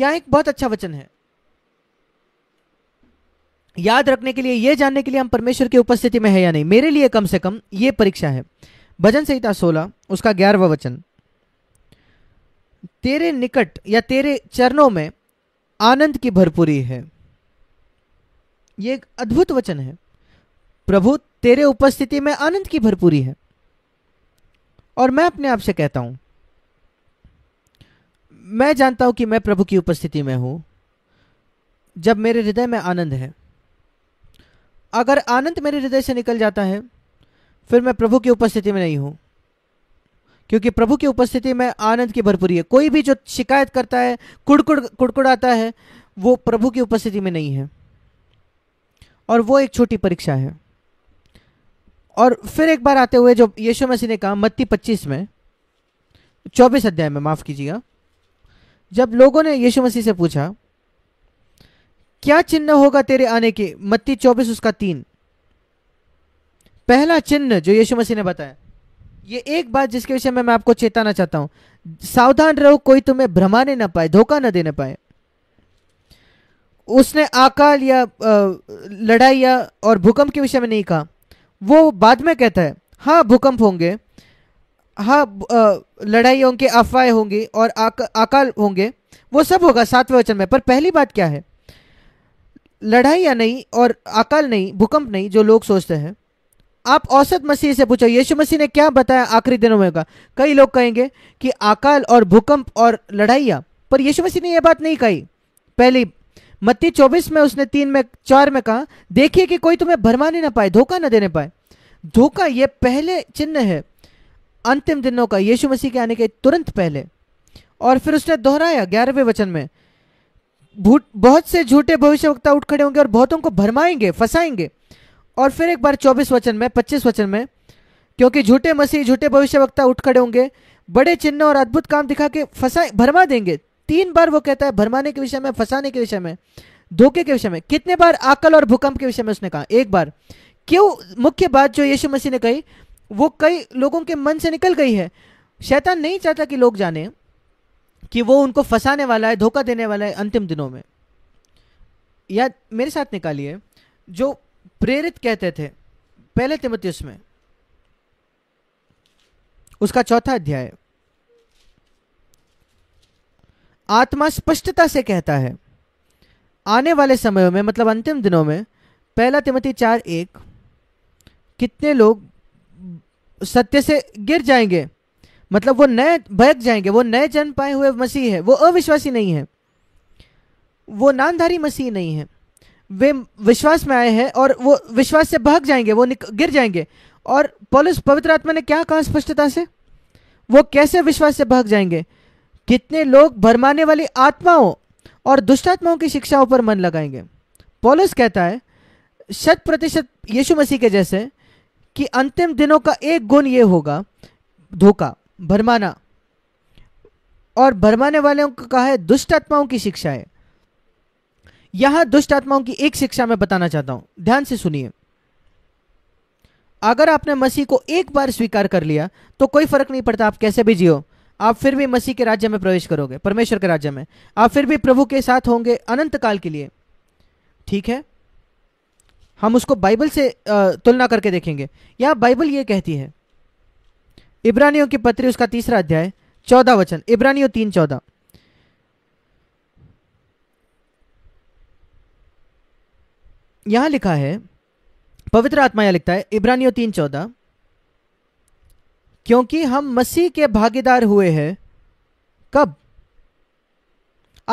यहां एक बहुत अच्छा वचन है याद रखने के लिए यह जानने के लिए हम परमेश्वर की उपस्थिति में है या नहीं मेरे लिए कम से कम ये परीक्षा है भजन संहिता सोलह उसका ग्यारहवा वचन तेरे निकट या तेरे चरणों में आनंद की भरपूरी है यह एक अद्भुत वचन है प्रभु तेरे उपस्थिति में आनंद की भरपूरी है और मैं अपने आप से कहता हूं मैं जानता हूं कि मैं प्रभु की उपस्थिति में हूं जब मेरे हृदय में आनंद है अगर आनंद मेरे हृदय से निकल जाता है फिर मैं प्रभु की उपस्थिति में नहीं हूं क्योंकि प्रभु की उपस्थिति में आनंद की भरपूरी है कोई भी जो शिकायत करता है कुड़कुड़ कुड़कुड़ाता है वो प्रभु की उपस्थिति में नहीं है और वो एक छोटी परीक्षा है और फिर एक बार आते हुए जो यीशु मसीह ने कहा मत्ती 25 में 24 अध्याय में माफ़ कीजिएगा जब लोगों ने यीशु मसीह से पूछा क्या चिन्ह होगा तेरे आने के मत्ती चौबीस उसका तीन पहला चिन्ह जो यीशु मसीह ने बताया ये एक बात जिसके विषय में मैं आपको चेताना चाहता हूं सावधान रहो कोई तुम्हें भ्रमाने ना पाए धोखा ना देने पाए उसने अकाल या लड़ाई या और भूकंप के विषय में नहीं कहा वो बाद में कहता है हाँ भूकंप होंगे हाँ लड़ाइयों के अफवाहें होंगे और आक, होंगे वो सब होगा सातवें वचन में पर पहली बात क्या है या नहीं और अकाल नहीं भूकंप नहीं जो लोग सोचते हैं आप औसत मसीह से पूछो यीशु मसीह ने क्या बताया आखिरी दिनों में का कई लोग कहेंगे कि अकाल और भूकंप और लड़ाइयाँ पर यीशु मसीह ने यह बात नहीं कही पहली मत्ती चौबीस में उसने तीन में चार में कहा देखिए कि कोई तुम्हें भरमाने ना पाए धोखा ना देने पाए धोखा यह पहले चिन्ह है अंतिम दिनों का यीशु मसीह के आने के तुरंत पहले और फिर उसने दोहराया ग्यारहवें वचन में बहुत से झूठे भविष्यवक्ता उठ खड़े होंगे और बहुतों को भरमाएंगे फंसाएंगे और फिर एक बार चौबीस वचन में पच्चीस वचन में क्योंकि झूठे मसीह झूठे भविष्यवक्ता उठ खड़े होंगे बड़े चिन्ह और अद्भुत काम दिखा के फंसा भरमा देंगे तीन बार वो कहता है भरमाने के विषय में फंसाने के विषय में धोखे के विषय में कितने बार आकल और भूकंप के विषय में उसने कहा एक बार क्यों मुख्य बात जो यीशु मसीह ने कही वो कई लोगों के मन से निकल गई है शैतान नहीं चाहता कि लोग जाने कि वो उनको फंसाने वाला है धोखा देने वाला है अंतिम दिनों में या मेरे साथ निकालिए जो प्रेरित कहते थे पहले तिमती उसमें उसका चौथा अध्याय आत्मा स्पष्टता से कहता है आने वाले समयों में मतलब अंतिम दिनों में पहला तिमती चार एक कितने लोग सत्य से गिर जाएंगे मतलब वो नए भयक जाएंगे वो नए जन्म पाए हुए मसीह है वो अविश्वासी नहीं है वो नामधारी मसीह नहीं है वे विश्वास में आए हैं और वो विश्वास से भाग जाएंगे वो गिर जाएंगे और पॉलिस पवित्र आत्मा ने क्या कहा स्पष्टता से वो कैसे विश्वास से भग जाएंगे कितने लोग भरमाने वाली आत्माओं और दुष्टात्माओं की शिक्षाओं पर मन लगाएंगे पोलस कहता है शत प्रतिशत यीशु मसीह के जैसे कि अंतिम दिनों का एक गुण ये होगा धोखा भरमाना और भरमाने वालों को कहा है दुष्ट आत्माओं की शिक्षा है यहां दुष्ट आत्माओं की एक शिक्षा मैं बताना चाहता हूं ध्यान से सुनिए अगर आपने मसीह को एक बार स्वीकार कर लिया तो कोई फर्क नहीं पड़ता आप कैसे भी जियो आप फिर भी मसीह के राज्य में प्रवेश करोगे परमेश्वर के राज्य में आप फिर भी प्रभु के साथ होंगे अनंत काल के लिए ठीक है हम उसको बाइबल से तुलना करके देखेंगे यहाँ बाइबल ये कहती है इब्रानियों की पत्री उसका तीसरा अध्याय चौदह वचन इब्रानियों तीन चौदह यहां लिखा है पवित्र आत्मा यह लिखता है इब्रानियों तीन चौदह क्योंकि हम मसीह के भागीदार हुए हैं कब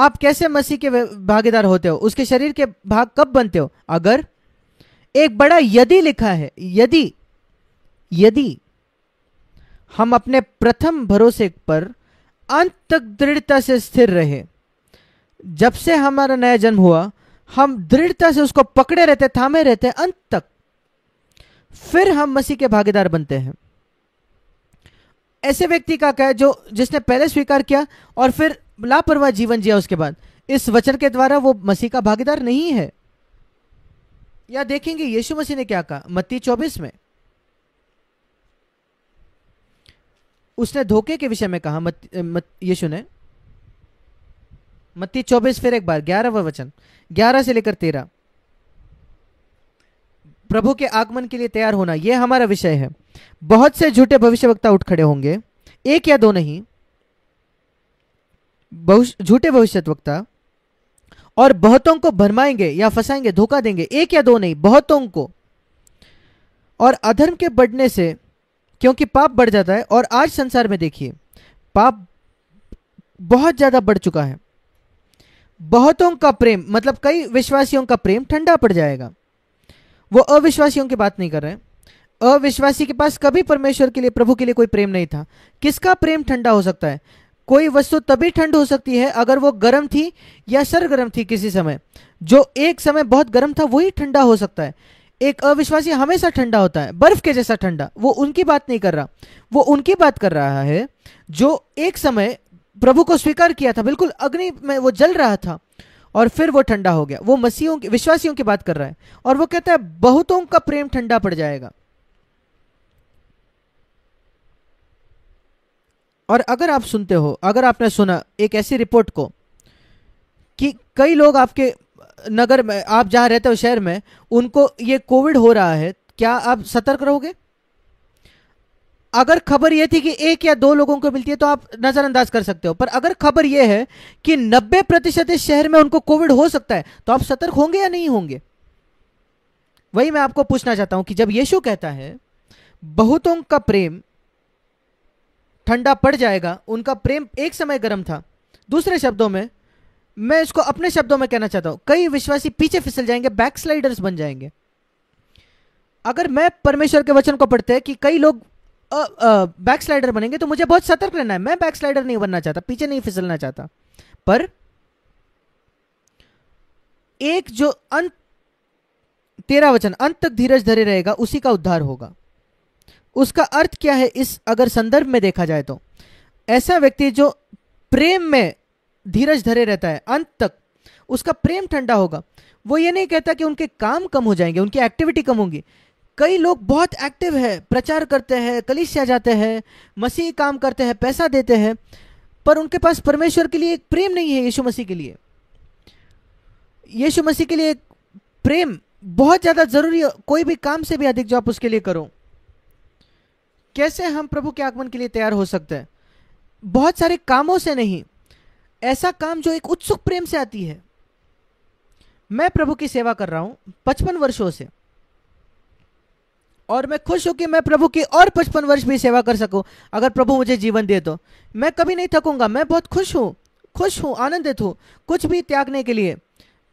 आप कैसे मसीह के भागीदार होते हो उसके शरीर के भाग कब बनते हो अगर एक बड़ा यदि लिखा है यदि यदि हम अपने प्रथम भरोसे पर अंत तक दृढ़ता से स्थिर रहे जब से हमारा नया जन्म हुआ हम दृढ़ता से उसको पकड़े रहते थामे रहते अंत तक फिर हम मसीह के भागीदार बनते हैं ऐसे व्यक्ति का क्या जो जिसने पहले स्वीकार किया और फिर लापरवाह जीवन जिया उसके बाद इस वचन के द्वारा वो मसीह का भागीदार नहीं है या देखेंगे यीशु मसीह ने क्या कहा मत्ती चौबीस में उसने धोखे के विषय में कहा मत, मत, यीशु ने मत्ती चौबीस फिर एक बार ग्यारह वचन ग्यारह से लेकर तेरह प्रभु के आगमन के लिए तैयार होना यह हमारा विषय है बहुत से झूठे भविष्यवक्ता उठ खड़े होंगे एक या दो नहीं झूठे भविष्यवक्ता और बहुतों को भरमाएंगे या फंसाएंगे धोखा देंगे एक या दो नहीं बहुतों को और अधर्म के बढ़ने से क्योंकि पाप बढ़ जाता है और आज संसार में देखिए पाप बहुत ज़्यादा बढ़ चुका है बहुतों का प्रेम मतलब कई विश्वासियों का प्रेम ठंडा पड़ जाएगा वो अविश्वासियों की बात नहीं कर रहे अविश्वासी के पास कभी परमेश्वर के लिए प्रभु के लिए कोई प्रेम नहीं था किसका प्रेम ठंडा हो सकता है कोई वस्तु तभी ठंड हो सकती है अगर वो गर्म थी या सरगर्म थी किसी समय जो एक समय बहुत गर्म था वही ठंडा हो सकता है एक अविश्वासी हमेशा ठंडा होता है बर्फ के जैसा ठंडा वो उनकी बात नहीं कर रहा वो उनकी बात कर रहा है जो एक समय प्रभु को स्वीकार किया था बिल्कुल अग्नि में वो जल रहा था और फिर वो ठंडा हो गया वो मसीहों की विश्वासियों की बात कर रहा है और वो कहता है बहुतों का प्रेम ठंडा पड़ जाएगा और अगर आप सुनते हो अगर आपने सुना एक ऐसी रिपोर्ट को कि कई लोग आपके नगर में आप जहां रहते हो शहर में उनको ये कोविड हो रहा है क्या आप सतर्क रहोगे अगर खबर यह थी कि एक या दो लोगों को मिलती है तो आप नजरअंदाज कर सकते हो पर अगर खबर यह है कि 90 प्रतिशत इस शहर में उनको कोविड हो सकता है तो आप सतर्क होंगे या नहीं होंगे वही मैं आपको पूछना चाहता हूं कि जब यीशु कहता है बहुतों का प्रेम ठंडा पड़ जाएगा उनका प्रेम एक समय गर्म था दूसरे शब्दों में मैं इसको अपने शब्दों में कहना चाहता हूं कई विश्वासी पीछे फिसल जाएंगे बैकस्लाइडर्स बन जाएंगे अगर मैं परमेश्वर के वचन को पढ़ते हैं कि कई लोग बैकस्लाइडर बनेंगे तो मुझे बहुत सतर्क रहना है मैं बैकस्लाइडर नहीं बनना चाहता पीछे नहीं फिसलना चाहता पर एक जो अंत तेरा वचन अंत तक धीरज धरे रहेगा उसी का उद्धार होगा उसका अर्थ क्या है इस अगर संदर्भ में देखा जाए तो ऐसा व्यक्ति जो प्रेम में धीरज धरे रहता है अंत तक उसका प्रेम ठंडा होगा वो ये नहीं कहता कि उनके काम कम हो जाएंगे उनकी एक्टिविटी कम होगी कई लोग बहुत एक्टिव है प्रचार करते हैं कलिशिया जाते हैं मसीह काम करते हैं पैसा देते हैं पर उनके पास परमेश्वर के लिए एक प्रेम नहीं है यीशु मसीह के लिए यीशु मसीह के लिए एक प्रेम बहुत ज़्यादा ज़रूरी है कोई भी काम से भी अधिक जो आप उसके लिए करो कैसे हम प्रभु के आगमन के लिए तैयार हो सकते हैं बहुत सारे कामों से नहीं ऐसा काम जो एक उत्सुक प्रेम से आती है मैं प्रभु की सेवा कर रहा हूं पचपन वर्षों से और मैं खुश हूं कि मैं प्रभु की और पचपन वर्ष भी सेवा कर सकूं अगर प्रभु मुझे जीवन दे तो मैं कभी नहीं थकूंगा मैं बहुत खुश हूं खुश हूं आनंदित हूं कुछ भी त्यागने के लिए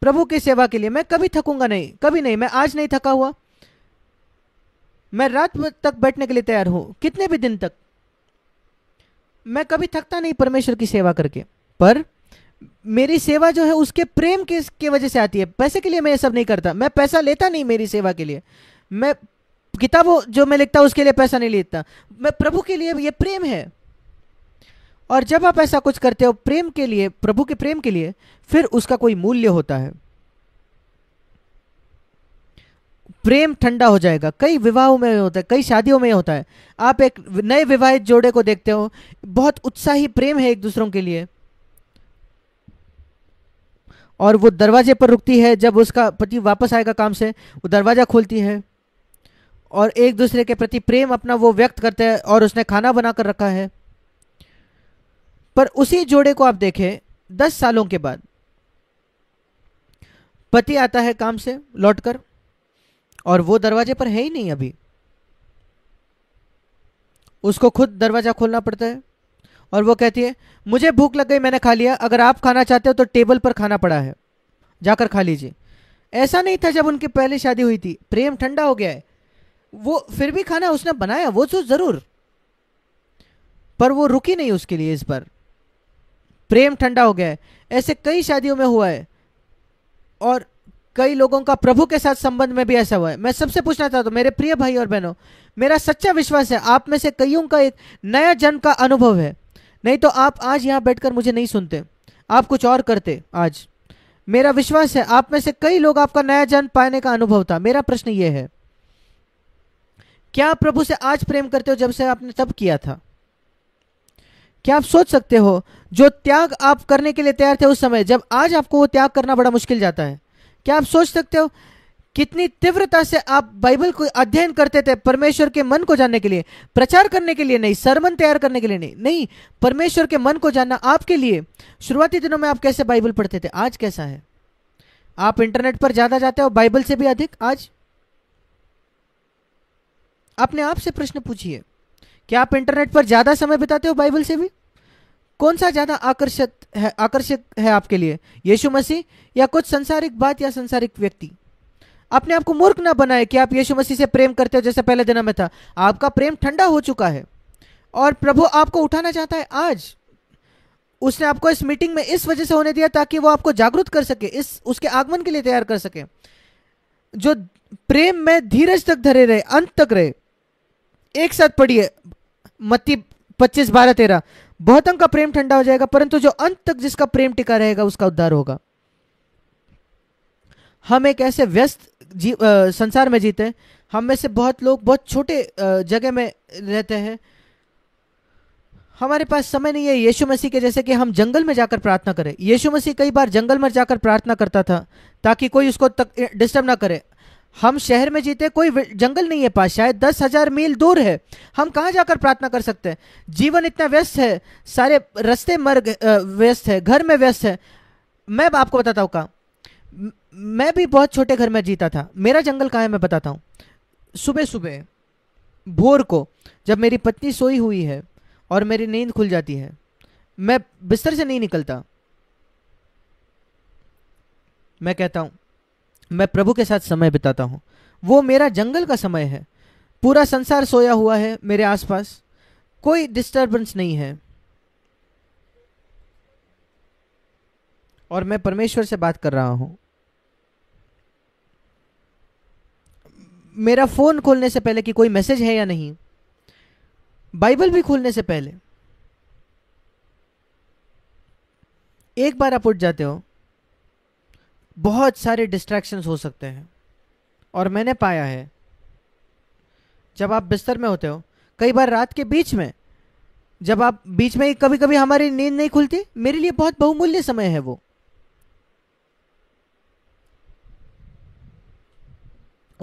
प्रभु की सेवा के लिए मैं कभी थकूंगा नहीं कभी नहीं मैं आज नहीं थका हुआ मैं रात तक बैठने के लिए तैयार हूं कितने भी दिन तक मैं कभी थकता नहीं परमेश्वर की सेवा करके पर मेरी सेवा जो है उसके प्रेम के, के वजह से आती है पैसे के लिए मैं ये सब नहीं करता मैं पैसा लेता नहीं मेरी सेवा के लिए मैं किताबों जो मैं लिखता हूं उसके लिए पैसा नहीं लेता मैं प्रभु के लिए ये प्रेम है और जब आप ऐसा कुछ करते हो प्रेम के लिए प्रभु के प्रेम के लिए फिर उसका कोई मूल्य होता है प्रेम ठंडा हो जाएगा कई विवाहों में होता है कई शादियों में होता है आप एक नए विवाहित जोड़े को देखते हो बहुत उत्साही प्रेम है एक दूसरों के लिए और वो दरवाजे पर रुकती है जब उसका पति वापस आएगा काम से वो दरवाज़ा खोलती है और एक दूसरे के प्रति प्रेम अपना वो व्यक्त करते हैं और उसने खाना बना कर रखा है पर उसी जोड़े को आप देखें दस सालों के बाद पति आता है काम से लौटकर और वो दरवाजे पर है ही नहीं अभी उसको खुद दरवाज़ा खोलना पड़ता है और वो कहती है मुझे भूख लग गई मैंने खा लिया अगर आप खाना चाहते हो तो टेबल पर खाना पड़ा है जाकर खा लीजिए ऐसा नहीं था जब उनकी पहली शादी हुई थी प्रेम ठंडा हो गया है वो फिर भी खाना उसने बनाया वो तो ज़रूर पर वो रुकी नहीं उसके लिए इस पर प्रेम ठंडा हो गया है ऐसे कई शादियों में हुआ है और कई लोगों का प्रभु के साथ संबंध में भी ऐसा हुआ है मैं सबसे पूछना चाहता हूँ मेरे प्रिय भाई और बहनों मेरा सच्चा विश्वास है आप में से कईयों का एक नया जन्म का अनुभव है नहीं तो आप आज यहाँ बैठकर मुझे नहीं सुनते आप कुछ और करते आज मेरा विश्वास है आप में से कई लोग आपका नया जन्म पाने का अनुभव था मेरा प्रश्न ये है क्या आप प्रभु से आज प्रेम करते हो जब से आपने तब किया था क्या आप सोच सकते हो जो त्याग आप करने के लिए तैयार थे उस समय जब आज आपको वो त्याग करना बड़ा मुश्किल जाता है क्या आप सोच सकते हो कितनी तीव्रता से आप बाइबल को अध्ययन करते थे परमेश्वर के मन को जानने के लिए प्रचार करने के लिए नहीं सरमन तैयार करने के लिए नहीं नहीं परमेश्वर के मन को जानना आपके लिए शुरुआती दिनों में आप कैसे बाइबल पढ़ते थे आज कैसा है आप इंटरनेट पर ज्यादा जाते हो बाइबल से भी अधिक आज अपने आप से प्रश्न पूछिए क्या आप इंटरनेट पर ज्यादा समय बिताते हो बाइबल से भी कौन सा ज्यादा आकर्षक है आकर्षक है आपके लिए यीशु मसीह या कुछ संसारिक बात या संसारिक व्यक्ति अपने आप को मूर्ख ना बनाए कि आप यीशु मसीह से प्रेम करते हो जैसे पहले दिनों में था आपका प्रेम ठंडा हो चुका है और प्रभु आपको उठाना चाहता है आज उसने आपको इस मीटिंग में इस वजह से होने दिया ताकि वो आपको जागरूक कर सके इस उसके आगमन के लिए तैयार कर सके जो प्रेम में धीरज तक धरे रहे अंत तक रहे एक साथ पढ़िए मत्ती पच्चीस बारह तेरह बहुतम का प्रेम ठंडा हो जाएगा परंतु जो अंत तक जिसका प्रेम टिका रहेगा उसका उद्धार होगा हम एक ऐसे व्यस्त जी आ, संसार में जीते हैं हम में से बहुत लोग बहुत छोटे जगह में रहते हैं हमारे पास समय नहीं है यीशु मसीह के जैसे कि हम जंगल में जाकर प्रार्थना करें यीशु मसीह कई बार जंगल में जाकर प्रार्थना करता था ताकि कोई उसको तक डिस्टर्ब ना करे हम शहर में जीते कोई जंगल नहीं है पास शायद दस हजार मील दूर है हम कहाँ जाकर प्रार्थना कर सकते हैं जीवन इतना व्यस्त है सारे रास्ते मर व्यस्त है घर में व्यस्त है मैं आपको बताता हूँ कहाँ मैं भी बहुत छोटे घर में जीता था मेरा जंगल कहाँ है मैं बताता हूँ सुबह सुबह भोर को जब मेरी पत्नी सोई हुई है और मेरी नींद खुल जाती है मैं बिस्तर से नहीं निकलता मैं कहता हूँ मैं प्रभु के साथ समय बिताता हूँ वो मेरा जंगल का समय है पूरा संसार सोया हुआ है मेरे आसपास कोई डिस्टर्बेंस नहीं है और मैं परमेश्वर से बात कर रहा हूँ मेरा फ़ोन खोलने से पहले कि कोई मैसेज है या नहीं बाइबल भी खोलने से पहले एक बार आप उठ जाते हो बहुत सारे डिस्ट्रैक्शंस हो सकते हैं और मैंने पाया है जब आप बिस्तर में होते हो कई बार रात के बीच में जब आप बीच में कभी कभी हमारी नींद नहीं खुलती मेरे लिए बहुत बहुमूल्य समय है वो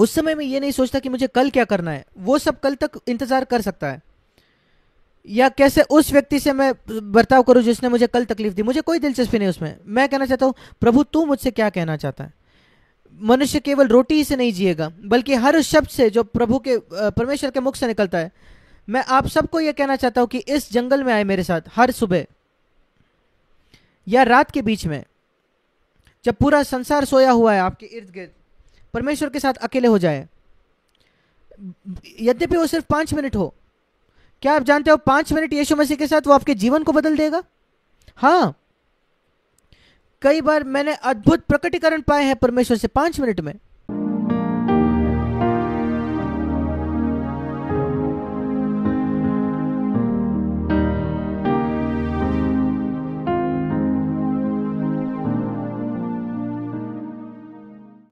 उस समय में ये नहीं सोचता कि मुझे कल क्या करना है वो सब कल तक इंतज़ार कर सकता है या कैसे उस व्यक्ति से मैं बर्ताव करूं जिसने मुझे कल तकलीफ दी मुझे कोई दिलचस्पी नहीं उसमें मैं कहना चाहता हूं प्रभु तू मुझसे क्या कहना चाहता है मनुष्य केवल रोटी ही से नहीं जिएगा बल्कि हर शब्द से जो प्रभु के परमेश्वर के मुख से निकलता है मैं आप सबको यह कहना चाहता हूं कि इस जंगल में आए मेरे साथ हर सुबह या रात के बीच में जब पूरा संसार सोया हुआ है आपके इर्द गिर्द परमेश्वर के साथ अकेले हो जाए यद्यपि वो सिर्फ पांच मिनट हो क्या आप जानते हो पांच मिनट यीशु मसीह के साथ वो आपके जीवन को बदल देगा हाँ कई बार मैंने अद्भुत प्रकटीकरण पाए हैं परमेश्वर से पांच मिनट में